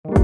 kita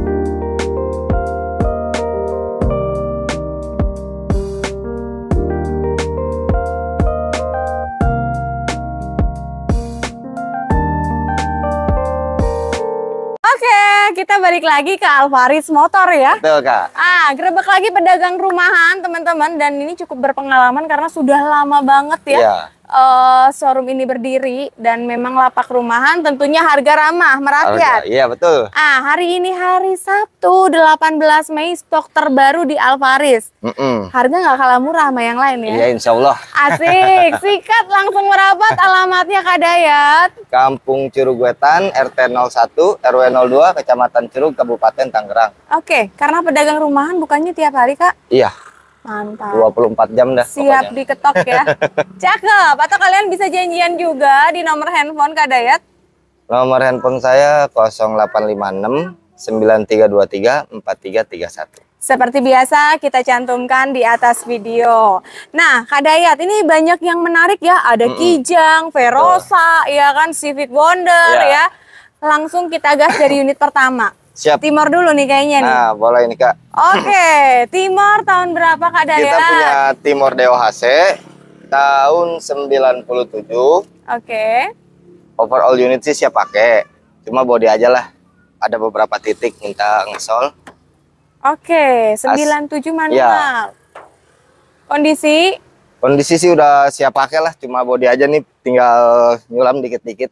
balik lagi ke Alvaris Motor ya. Betul kak. Ah, gerebek lagi pedagang rumahan teman-teman dan ini cukup berpengalaman karena sudah lama banget ya. Iya uh, showroom ini berdiri dan memang lapak rumahan tentunya harga ramah merakyat. iya betul. Ah hari ini hari Sabtu 18 Mei stok terbaru di Alvaris. Mm -mm. Harga nggak kalah murah sama yang lain ya? Iya Insya Allah. Asik, sikat langsung merapat alamatnya Kak Dayat. Kampung Wetan RT 01 RW 02 Kecamatan Curug Kabupaten Tangerang. Oke, karena pedagang rumahan bukannya tiap hari Kak? Iya Mantap. 24 jam dah. Siap pokoknya. diketok ya. Cakep. Atau kalian bisa janjian juga di nomor handphone Kak Dayat? Nomor handphone saya 0856 9323 4331. Seperti biasa kita cantumkan di atas video. Nah, Kak Dayat ini banyak yang menarik ya. Ada mm -mm. Kijang, Verosa, oh. ya kan Civic Wonder yeah. ya. Langsung kita gas dari unit pertama. Siap. Timor dulu nih kayaknya nih. Nah, boleh ini Kak. Oke, Timor tahun berapa, Kak Dadelan? Kita punya Timor DOHC tahun 97. Oke. Okay. Overall unit sih siap pakai. Cuma body aja lah. Ada beberapa titik minta ngesol. Oke, okay. 97 manual. Ya. Kondisi? Kondisi sih udah siap pakai lah, cuma body aja nih tinggal nyulam dikit-dikit.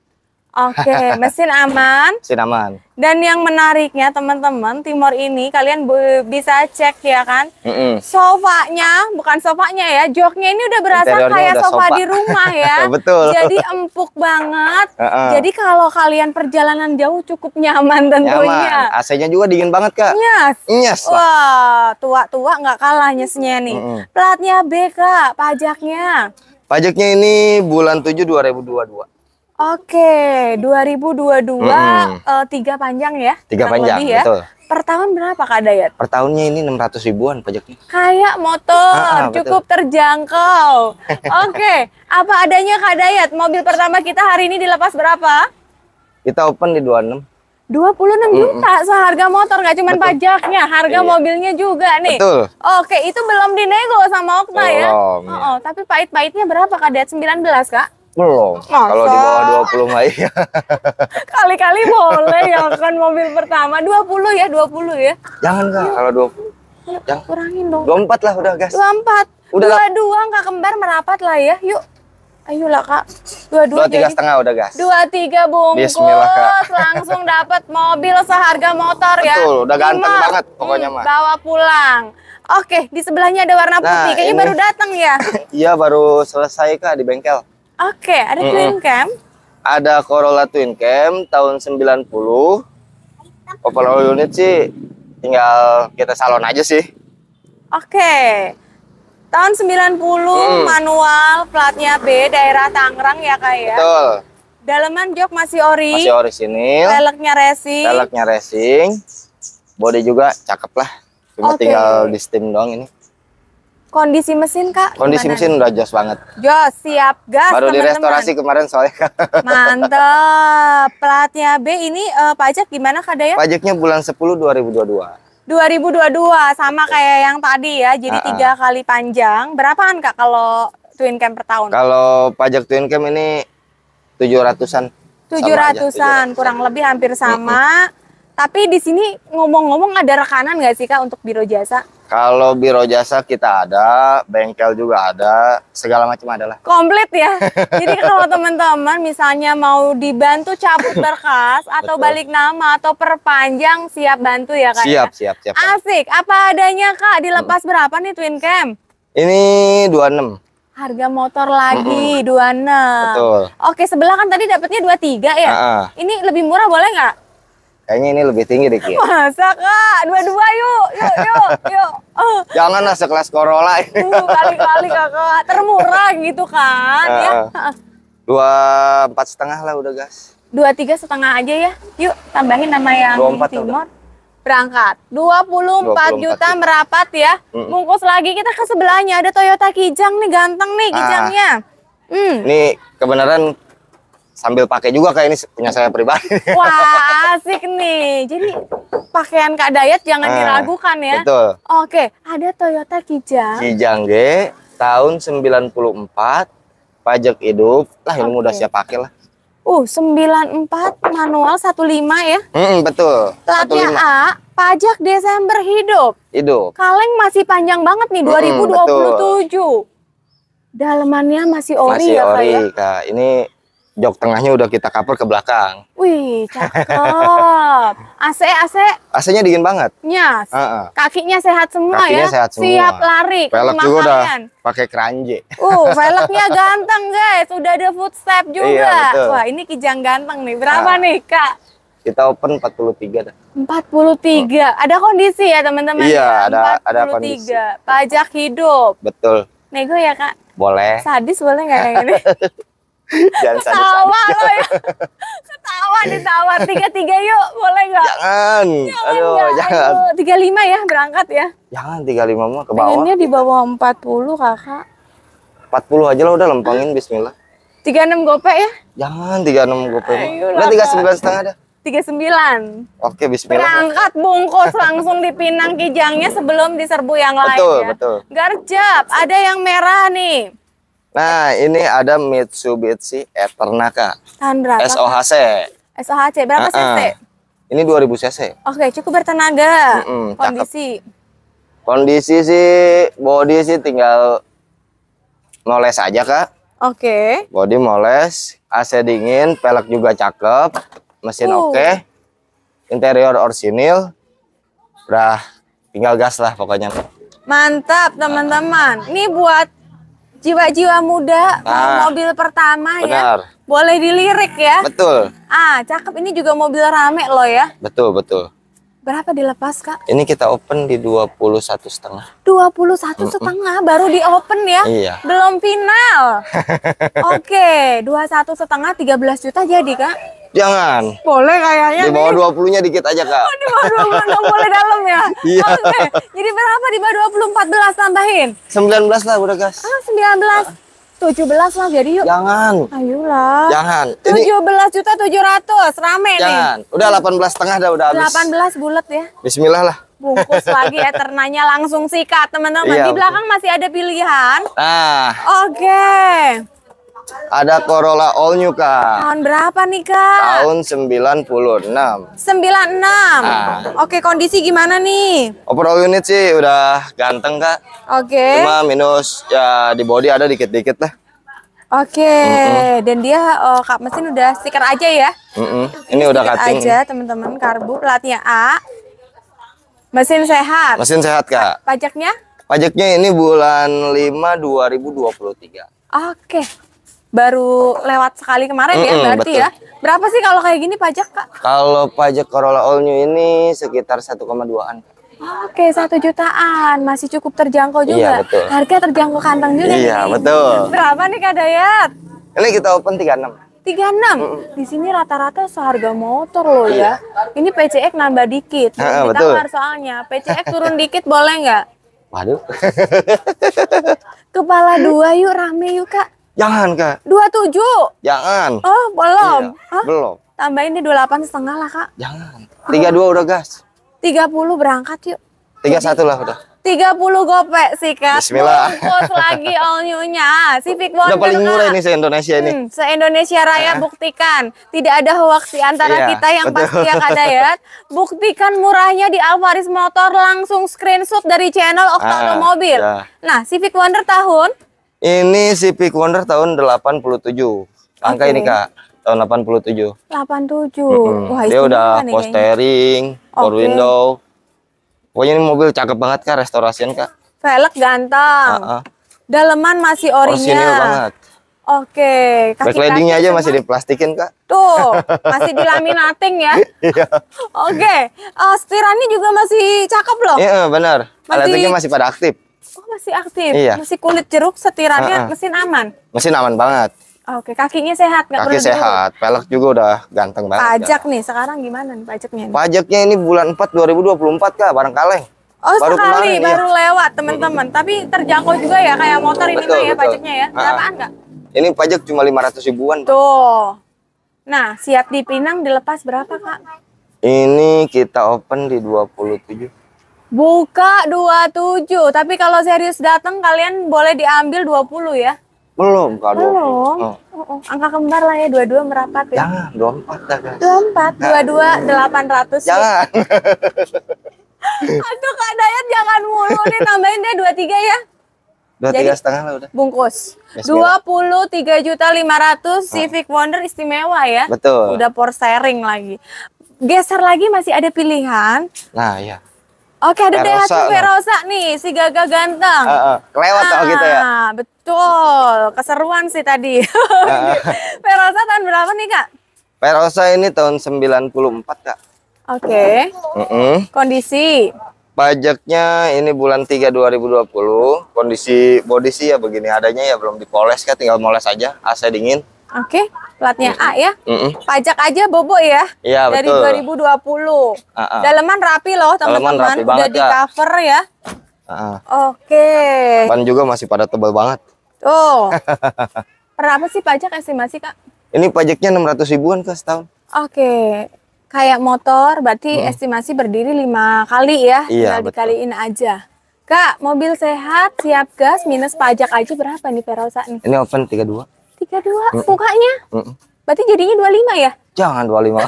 Oke, okay, mesin aman. Mesin aman. Dan yang menariknya teman-teman, Timor ini kalian bisa cek ya kan. Mm -mm. Sofanya, bukan sofanya ya, joknya ini udah berasa kayak sofa, sofa di rumah ya. Betul. Jadi empuk banget. Uh -uh. Jadi kalau kalian perjalanan jauh cukup nyaman tentunya. Nyaman. AC-nya juga dingin banget, Kak. Nyes. Nyes. Wah, tua-tua nggak kalah nyesnya nih. Mm -mm. Platnya B, Kak. Pajaknya. Pajaknya ini bulan 7 2022. Oke, 2022 mm -hmm. uh, tiga panjang ya? Tiga panjang, lebih ya. betul. Per tahun berapa Kak Dayat? Per tahunnya ini 600 ribuan pajaknya. Kayak motor, ah, ah, cukup betul. terjangkau. Oke, apa adanya Kak Dayat? Mobil pertama kita hari ini dilepas berapa? Kita open di 26. 26 mm -mm. juta seharga motor, nggak cuma pajaknya, harga iya. mobilnya juga nih. Betul. Oke, itu belum dinego sama Okta ya. belum, ya? Oh, oh, tapi pahit-pahitnya berapa Kak Dayat? 19 Kak? Belum. Kalau di bawah 20 mah iya. Kali-kali boleh ya kan mobil pertama 20 ya, 20 ya. Jangan Kak, kalau 20. Yang kurangin dong. 24 lah udah gas. 24. Udah 22 enggak kembar merapat lah ya. Yuk. Ayolah kak, 22 dua tiga setengah udah gas. 23 bungkus, Bismillah, kak. langsung dapat mobil seharga motor Betul, ya. Betul, udah ganteng Lima. banget pokoknya hmm, mah. Bawa pulang. Oke, di sebelahnya ada warna nah, putih. Kayaknya ini. baru datang ya. Iya, baru selesai kak di bengkel. Oke, okay, ada mm -mm. twin cam. Ada Corolla twin cam tahun 90. all unit sih tinggal kita salon aja sih. Oke. Okay. Tahun 90 mm. manual platnya B daerah Tangerang ya Kak ya. Betul. Daleman jok masih ori. Masih ori sini. Peleknya racing. Peleknya racing. Body juga cakep lah. Cuma okay. tinggal di steam doang ini. Kondisi mesin kak? Kondisi mesin udah jos banget. Jos, siap gas. Baru teman -teman. direstorasi kemarin soalnya. Mantep. pelatnya B ini uh, eh, pajak gimana kak Daya? Pajaknya bulan 10 2022. 2022 sama kayak yang tadi ya, jadi ah, ah. tiga kali panjang. Berapaan kak kalau twin cam per tahun? Kalau pajak twin cam ini tujuh ratusan. Tujuh ratusan, kurang lebih hampir sama. Mm -hmm. Tapi di sini ngomong-ngomong ada rekanan nggak sih kak untuk biro jasa? Kalau biro jasa kita ada, bengkel juga ada, segala macam adalah. Komplit ya. Jadi kalau teman-teman misalnya mau dibantu cabut berkas atau Betul. balik nama atau perpanjang siap bantu ya kak. Siap, ya? siap, siap. Asik. Apa adanya kak? Dilepas hmm. berapa nih twin cam? Ini 26 harga motor lagi dua enam. Oke, sebelah kan tadi dapatnya dua tiga ya? Uh -uh. Ini lebih murah boleh nggak? Kayaknya ini lebih tinggi deh Kia. Masa kak? Dua-dua yuk, yuk, yuk, yuk. Oh. Janganlah sekelas Corolla Kali-kali kakak, termurah gitu kan uh, ya. Dua empat setengah lah udah gas. Dua tiga setengah aja ya. Yuk tambahin nama yang timur. Udah berangkat. puluh empat juta merapat ya. Mm Bungkus lagi kita ke sebelahnya ada Toyota Kijang nih ganteng nih ah. Kijangnya. Ah. Hmm. Ini kebenaran sambil pakai juga kayak ini punya saya pribadi. Wah, asik nih. Jadi pakaian Kak Dayat jangan nah, diragukan ya. Betul. Oke, ada Toyota Kijang. Kijang G tahun 94 pajak hidup. Lah ini okay. udah siap pakai lah. Uh, 94 manual 15 ya? -mm, betul. Platnya A, pajak Desember hidup. Hidup. Kaleng masih panjang banget nih 2027. Hmm, betul. Dalemannya masih ori masih ya, ori, Kak ya? Kak. Ini jok tengahnya udah kita cover ke belakang. Wih, cakep. AC AC. AC-nya dingin banget. Nyas. Uh -uh. Kakinya sehat semua Kakinya ya. sehat semua. Siap lari. Velg juga udah pakai keranje. Uh, velgnya ganteng, guys. Udah ada footstep iya, juga. Iya, Wah, ini kijang ganteng nih. Berapa nah, nih, Kak? Kita open 43 dah. 43. Oh. Ada kondisi ya, teman-teman. Iya, ya? ada 43. ada kondisi. Pajak hidup. Betul. Nego ya, Kak? Boleh. Sadis boleh nggak yang ini? Jangan sadis Ketawa lo ya. Ketawa ditawar. Tiga-tiga yuk, boleh nggak? Jangan. jangan. Aduh, jangan. jangan. Aduh, lima ya berangkat ya? Jangan, tiga lima mah ke bawah. Pengennya di bawah empat puluh kakak. empat puluh aja lah udah lempengin, bismillah. tiga enam gope ya? Jangan tiga enam gope. Udah tiga sembilan setengah dah. sembilan Oke, bismillah. Berangkat bungkus langsung dipinang Kijangnya sebelum diserbu yang lain betul, ya. Betul, betul. Garjap, ada yang merah nih. Nah, ini ada Mitsubishi Eternaka. Tahan berapa? SOHC. SOHC berapa uh -uh. cc? Ini 2000 cc. Oke, cukup bertenaga. Mm -hmm, Kondisi. Cakep. Kondisi sih body sih tinggal moles aja, Kak. Oke. Okay. Body moles, AC dingin, pelek juga cakep, mesin uh. oke. Okay, interior orsinil. Udah tinggal gas lah pokoknya. Mantap, teman-teman. Ini buat jiwa-jiwa muda ah, mobil pertama ya, benar. ya. Boleh dilirik ya. Betul. Ah, cakep ini juga mobil rame loh ya. Betul, betul. Berapa dilepas, Kak? Ini kita open di dua puluh satu setengah. dua puluh satu setengah baru di open ya? Iya. Belum final. Oke, dua satu setengah tiga belas juta jadi, Kak? Jangan. Boleh kayaknya. Di bawah dua puluhnya dikit aja, Kak. Oh, di bawah dua puluh enam boleh dalam ya? Iya. Oke. Okay. Jadi berapa di bawah dua puluh empat belas tambahin? Sembilan belas lah udah, Gas. Ah, sembilan belas. Tujuh belas lah jadi yuk. Jangan. Ayolah. Jangan. Tujuh belas juta tujuh ratus rame Jangan. nih. Jangan. Udah delapan belas setengah dah udah Delapan belas bulat ya. Bismillah lah bungkus lagi ya ternanya langsung sikat teman-teman iya, di belakang betul. masih ada pilihan ah oke okay. Ada Corolla All New, Kak. Tahun berapa nih, Kak? Tahun 96. 96. Ah. Oke, kondisi gimana nih? Overall unit sih udah ganteng, Kak. Oke. Cuma minus ya di body ada dikit-dikit lah. Oke, mm -mm. dan dia oh, kap mesin udah stiker aja ya. Mm -mm. Ini, Ini udah cutting. aja teman-teman karbu platnya A. Mesin sehat. Mesin sehat, Kak. Pajaknya? Pajaknya ini bulan 5 2023. Oke baru lewat sekali kemarin mm -hmm, ya berarti ya. betul. ya. Berapa sih kalau kayak gini pajak kak? Kalau pajak Corolla All New ini sekitar 1,2an. Oke, satu jutaan masih cukup terjangkau iya, juga. Iya, betul. Harga terjangkau kantong juga. Iya, nih. betul. Berapa nih Kak Dayat? Ini kita open 36. 36. Mm -mm. Di sini rata-rata seharga motor loh ya. Iya. Ini PCX nambah dikit. Ha, ah, kita betul. soalnya. PCX turun dikit boleh nggak? Waduh. Kepala dua yuk rame yuk kak. Jangan, Kak. 27. Jangan. Oh, belum. Iya, Belum. Tambahin di 28 setengah lah, Kak. Jangan. 32 oh. udah gas. 30 berangkat yuk. 31 lah udah. 30 gope kak Bismillah. Bungkus lagi all new-nya. Civic Wonder. Udah paling murah ini se-Indonesia ini. Hmm, se-Indonesia Raya eh. buktikan. Tidak ada hoax di antara iya, kita yang betul. pasti yang ada ya. Buktikan murahnya di Alvaris Motor langsung screenshot dari channel Octo ah, Mobil. Iya. Nah, Civic Wonder tahun ini si Pick Wonder tahun 87. Angka ini Kak, tahun 87. 87. Mm -hmm. Wah, Dia udah postering, power window. Pokoknya ini mobil cakep banget Kak, restorasian Kak. Velg ganteng. Uh -uh. Daleman masih orinya. banget. Oke, kaki aja masih diplastikin kak. Tuh, masih dilaminating ya. Iya. Oke, uh, eh, setirannya juga masih cakep loh. Iya benar. Alatnya masih pada aktif. Oh masih aktif. Iya. Masih kulit jeruk setirannya uh -uh. mesin aman. Mesin aman banget. Oke, kakinya sehat nggak Kaki sehat, dulu. pelek juga udah ganteng banget. Pajak ya. nih, sekarang gimana nih pajaknya? Nih? Pajaknya ini bulan 4 2024 kah barangkali. Oh, baru sekali kemarin, iya. baru iya. lewat teman-teman. Tapi terjangkau juga ya kayak motor ini betul, mah ya betul. pajaknya ya. Berapaan nggak? Ini pajak cuma 500 ribuan. Tuh. Nah, siap dipinang, dilepas berapa, Kak? Ini kita open di 27 Buka 27, tapi kalau serius datang kalian boleh diambil 20 ya? Belum, Kak. Belum. Oh. Oh, oh. Angka kembar lah ya, 22 merapat ya. Jangan, 24 Ya. 24, 22, 800. Jangan. Aduh, Kak Dayat jangan mulu nih, tambahin deh 23 ya. 23 Jadi, setengah lah udah. Bungkus. Dua 23.500 tiga juta nah. Civic Wonder istimewa ya. Betul. Udah for sharing lagi. Geser lagi masih ada pilihan. Nah, iya. Oke, ada hati Verosa nih, si Gaga ganteng. Uh, uh, lewat ah, gitu ya. Ah, betul. Keseruan sih tadi. Uh, tahun berapa nih, Kak? Verosa ini tahun 94, Kak. Oke. Okay. Mm -mm. Kondisi pajaknya ini bulan 3 2020. Kondisi body sih ya begini adanya ya belum dipoles Kak, tinggal moles aja, AC dingin. Oke. Okay platnya A ya. Mm -mm. Pajak aja bobo ya. Iya, Dari betul. 2020. Uh -uh. Daleman rapi loh teman-teman, udah di cover ya. Uh -uh. Oke. Okay. Ban juga masih pada tebal banget. Oh. Berapa sih pajak estimasi, Kak? Ini pajaknya 600 ribuan Kak setahun. Oke. Okay. Kayak motor berarti hmm. estimasi berdiri lima kali ya. Iya, dikaliin aja. Kak, mobil sehat, siap gas, minus pajak aja berapa nih Perosa nih? Ini open 32 tiga dua, mukanya. Berarti jadinya dua lima ya? Jangan dua lima,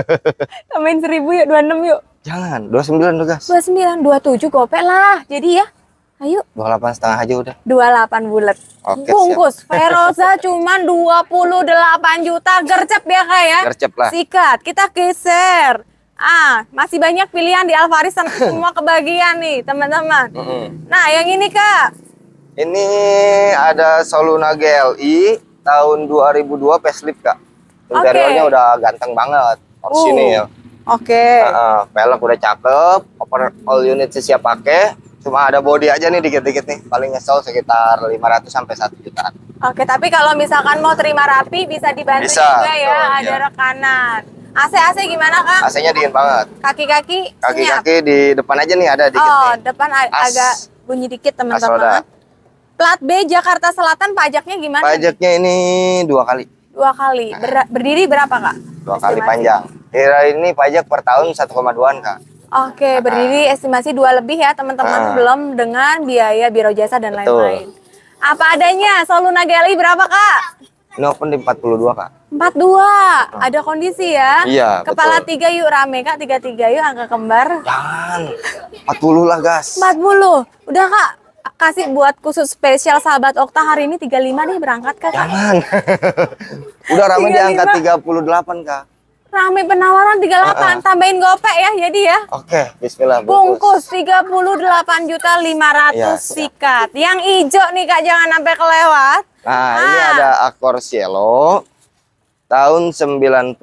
Tambahin seribu yuk, dua enam yuk. Jangan, dua sembilan dua sembilan, dua tujuh gopek lah. Jadi ya, ayo. dua delapan setengah aja udah. dua delapan bulat. Oke, Bungkus, Feroza cuman delapan juta. Gercep ya kak ya? Gercep lah. Sikat, kita geser. Ah, masih banyak pilihan di Alvaris semua kebagian nih, teman-teman. Mm -hmm. Nah, yang ini Kak, ini ada Soluna GLI tahun 2002 facelift kak. Interiornya okay. udah ganteng banget. ini ya. Uh, oke. Okay. Uh, udah cakep, over all unit siap pakai. Cuma ada body aja nih dikit-dikit nih, paling nyesel sekitar 500 sampai 1 jutaan. Oke, okay, tapi kalau misalkan mau terima rapi bisa dibantu bisa, juga ya, oh, ada iya. rekanan. AC-AC gimana kak? AC-nya dingin banget. Kaki-kaki? Kaki-kaki di depan aja nih ada dikit. Oh, nih. depan ag agak bunyi dikit teman-teman. Plat B Jakarta Selatan pajaknya gimana? Pajaknya ini dua kali. Dua kali. Ber berdiri berapa kak? Dua estimasi. kali panjang. Era ini pajak per tahun 1,2an kak. Oke, okay, berdiri estimasi dua lebih ya teman-teman ah. belum dengan biaya biro jasa dan lain-lain. Apa adanya, Soluna Gali berapa kak? No pun di 42 kak. 42, dua. Ah. ada kondisi ya? Iya, Kepala betul. 3 yuk rame kak, 33 yuk angka kembar. Jangan, 40 lah gas. 40, udah kak kasih buat khusus spesial sahabat Okta hari ini 35 nih berangkat Kak. Jangan. Udah rame angkat di angka 38 Kak. Rame penawaran 38, uh -uh. tambahin gopek ya jadi ya. Oke, okay, bismillah bungkus. Bungkus 38.500 juta lima ya, sikat. Ya. Yang hijau nih Kak jangan sampai kelewat. Nah, ah. ini ada akor Cielo tahun 94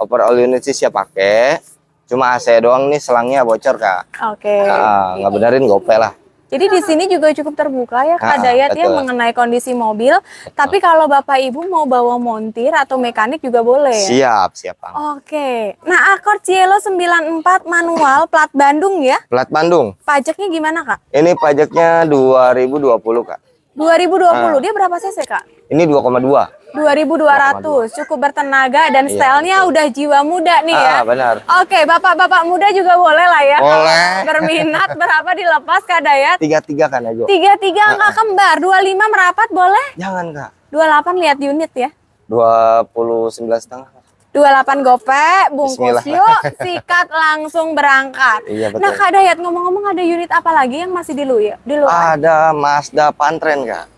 Oper all unit sih siap pakai cuma AC doang nih selangnya bocor kak oke okay. nah, nggak benerin gope lah jadi di sini juga cukup terbuka ya Kak ah, Dayat ya mengenai kondisi mobil. Betul. Tapi kalau Bapak Ibu mau bawa montir atau mekanik juga boleh ya? Siap, siap Bang. Oke. Nah, Accord Cielo 94 manual plat Bandung ya? Plat Bandung. Pajaknya gimana Kak? Ini pajaknya 2020 Kak. 2020. Nah. Dia berapa cc Kak? Ini 2,2. 2200 cukup bertenaga dan iya, stylenya betul. udah jiwa muda nih ya. ah, ya. benar. Oke, bapak-bapak muda juga boleh lah ya. Boleh. Berminat berapa dilepas Kak Dayat? 33 kan tiga 33 enggak kembar, 25 merapat boleh? Jangan, Kak. 28 lihat unit ya. 29 setengah. 28 gopek, bungkus yuk, sikat langsung berangkat. Iya, betul. Nah Kak Dayat, ngomong-ngomong ada unit apa lagi yang masih di ya? Di luar? Ada Mazda Pantren, Kak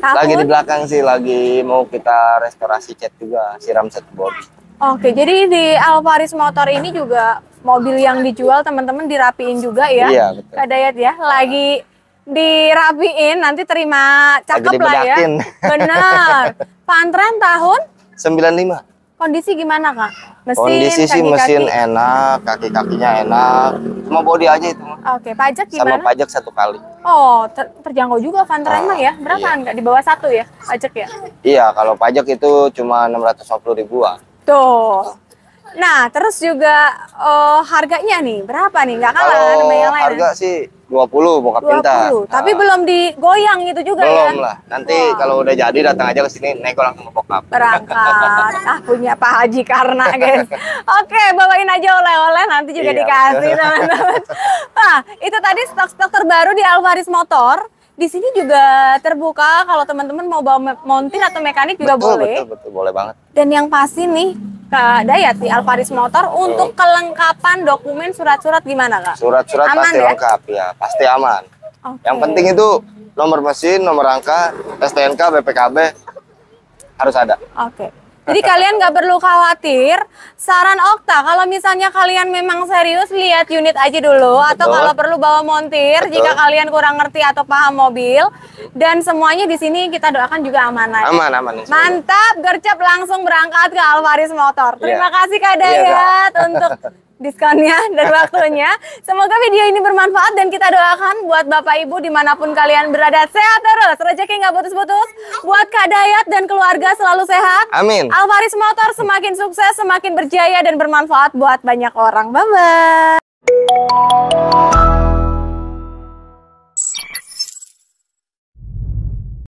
tahun? Lagi di belakang sih, lagi mau kita restorasi cat juga, siram set box Oke, jadi di Alvaris Motor ini juga mobil yang dijual teman-teman dirapiin juga ya. Iya, betul. Kak Dayat ya, lagi dirapiin nanti terima cakep lah ya. Benar. Pantren tahun 95 kondisi gimana kak? Mesin, kondisi sih kaki -kaki. mesin enak, kaki-kakinya enak, cuma body aja itu. Oke, pajak gimana? Sama pajak satu kali. Oh, ter terjangkau juga kan mah ya? Ah, Berapaan iya. Di bawah satu ya pajak ya? Iya, kalau pajak itu cuma enam ratus ribu ribuan. Tuh. Nah, terus juga uh, harganya nih, berapa nih? Nggak kalah kalau sama yang lain. harga ya? sih dua puluh bokap cinta Tapi uh, belum digoyang itu juga belum ya? Belum lah. Nanti wow. kalau udah jadi datang aja ke sini naik orang sama bokap. Berangkat. ah punya Pak Haji karena guys. Oke bawain aja oleh-oleh nanti juga iya. dikasih teman-teman. nah itu tadi stok-stok terbaru di Alvaris Motor di sini juga terbuka kalau teman-teman mau bawa montir atau mekanik juga betul, boleh. Betul, betul, boleh banget. Dan yang pasti nih, Kak eh, Dayat di Alvaris Motor untuk kelengkapan dokumen surat-surat gimana Kak? Surat-surat pasti ya? lengkap ya, pasti aman. Okay. Yang penting itu nomor mesin, nomor rangka, STNK, BPKB harus ada. Oke. Okay. Jadi kalian nggak perlu khawatir. Saran Okta, kalau misalnya kalian memang serius lihat unit aja dulu, Betul. atau kalau perlu bawa montir Betul. jika kalian kurang ngerti atau paham mobil. Dan semuanya di sini kita doakan juga amanah. Aman, aman. Insya Mantap, gercep langsung berangkat ke Alvaris Motor. Terima yeah. kasih Kak iya, Dayat yeah, untuk diskonnya dan waktunya. Semoga video ini bermanfaat dan kita doakan buat Bapak Ibu dimanapun kalian berada sehat terus, rezeki nggak putus-putus. Buat Kak Dayat dan keluarga selalu sehat. Amin. Alvaris Motor semakin sukses, semakin berjaya dan bermanfaat buat banyak orang. Bye-bye.